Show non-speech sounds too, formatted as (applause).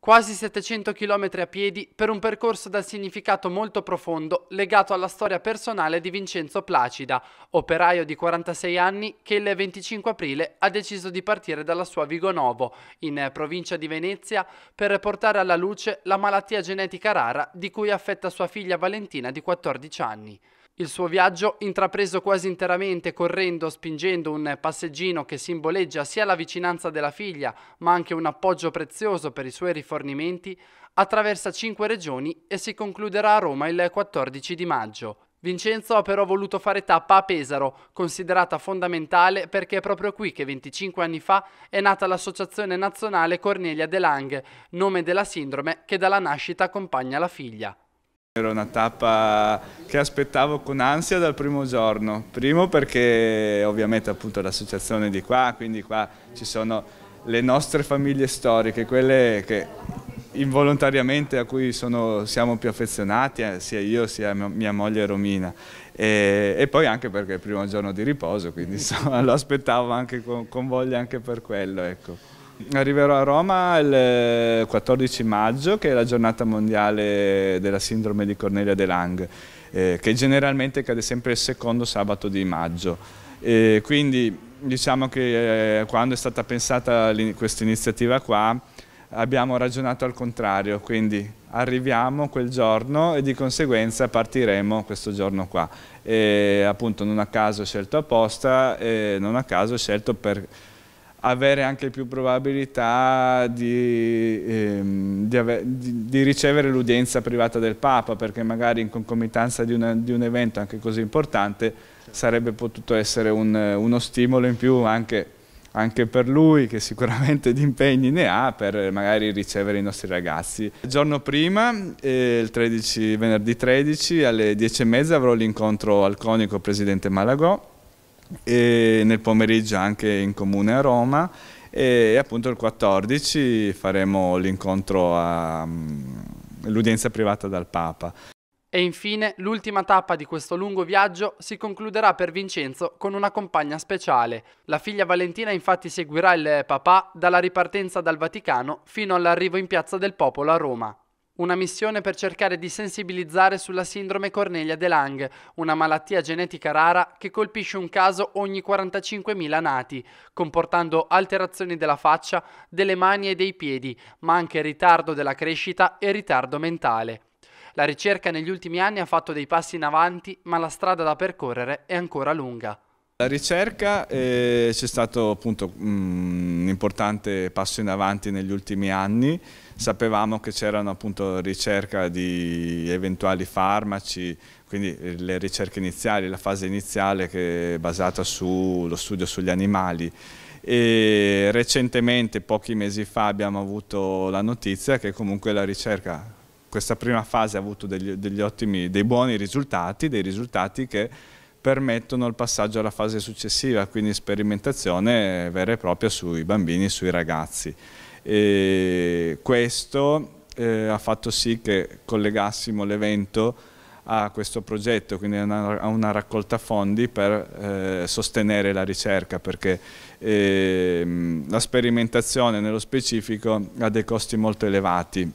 Quasi 700 km a piedi per un percorso dal significato molto profondo legato alla storia personale di Vincenzo Placida, operaio di 46 anni che il 25 aprile ha deciso di partire dalla sua Vigonovo, in provincia di Venezia, per portare alla luce la malattia genetica rara di cui affetta sua figlia Valentina di 14 anni. Il suo viaggio, intrapreso quasi interamente correndo, spingendo un passeggino che simboleggia sia la vicinanza della figlia, ma anche un appoggio prezioso per i suoi rifornimenti, attraversa cinque regioni e si concluderà a Roma il 14 di maggio. Vincenzo ha però voluto fare tappa a Pesaro, considerata fondamentale perché è proprio qui che 25 anni fa è nata l'Associazione Nazionale Cornelia De Lange, nome della sindrome che dalla nascita accompagna la figlia. Era una tappa che aspettavo con ansia dal primo giorno, primo perché ovviamente appunto l'associazione di qua, quindi qua ci sono le nostre famiglie storiche, quelle che involontariamente a cui sono, siamo più affezionati, eh, sia io sia mia moglie Romina. E, e, poi anche perché è il primo giorno di riposo, quindi (laughs) insomma, lo aspettavo anche con, con voglia anche per quello. Ecco. Arriverò a Roma il 14 eh, maggio, che è la giornata mondiale della sindrome di Cornelia de Lange, eh, che generalmente cade sempre il secondo sabato di maggio. Eh, quindi diciamo che eh, quando è stata pensata in, questa iniziativa qua, abbiamo ragionato al contrario, quindi arriviamo quel giorno e di conseguenza partiremo questo giorno qua. E appunto non a caso ho scelto apposta, non a caso ho scelto per avere anche più probabilità di, ehm, di, ave, di, di ricevere l'udienza privata del Papa, perché magari in concomitanza di, una, un evento anche così importante sarebbe potuto essere un, uno stimolo in più anche, anche, per lui, che sicuramente di impegni ne ha, per magari ricevere i nostri ragazzi. Il giorno prima, eh, il 13, venerdì 13, alle 10.30 avrò l'incontro al conico Presidente Malagò, e nel pomeriggio anche in comune a Roma e appunto il 14 faremo l'incontro all'udienza mm, privata dal Papa. E infine l'ultima tappa di questo lungo viaggio si concluderà per Vincenzo con una compagna speciale. La figlia Valentina infatti seguirà il papà dalla ripartenza dal Vaticano fino all'arrivo in Piazza del Popolo a Roma. Una missione per cercare di sensibilizzare sulla sindrome Cornelia de Lange, una malattia genetica rara che colpisce un caso ogni 45.000 nati, comportando alterazioni della faccia, delle mani e dei piedi, ma anche ritardo della crescita e ritardo mentale. La ricerca negli ultimi anni ha fatto dei passi in avanti, ma la strada da percorrere è ancora lunga. La ricerca eh, c'è stato appunto mm, un importante passo in avanti negli ultimi anni, sapevamo che c'erano appunto ricerca di eventuali farmaci, quindi eh, le ricerche iniziali, la fase iniziale che è basata sullo studio sugli animali e recentemente, pochi mesi fa, abbiamo avuto la notizia che comunque la ricerca questa prima fase ha avuto degli, degli ottimi, dei buoni risultati, dei risultati che permettono il passaggio alla fase successiva, quindi sperimentazione vera e propria sui bambini e sui ragazzi. E questo eh, ha fatto sì che collegassimo l'evento a questo progetto, quindi a una, a una raccolta fondi per eh, sostenere la ricerca, perché eh, la sperimentazione nello specifico ha dei costi molto elevati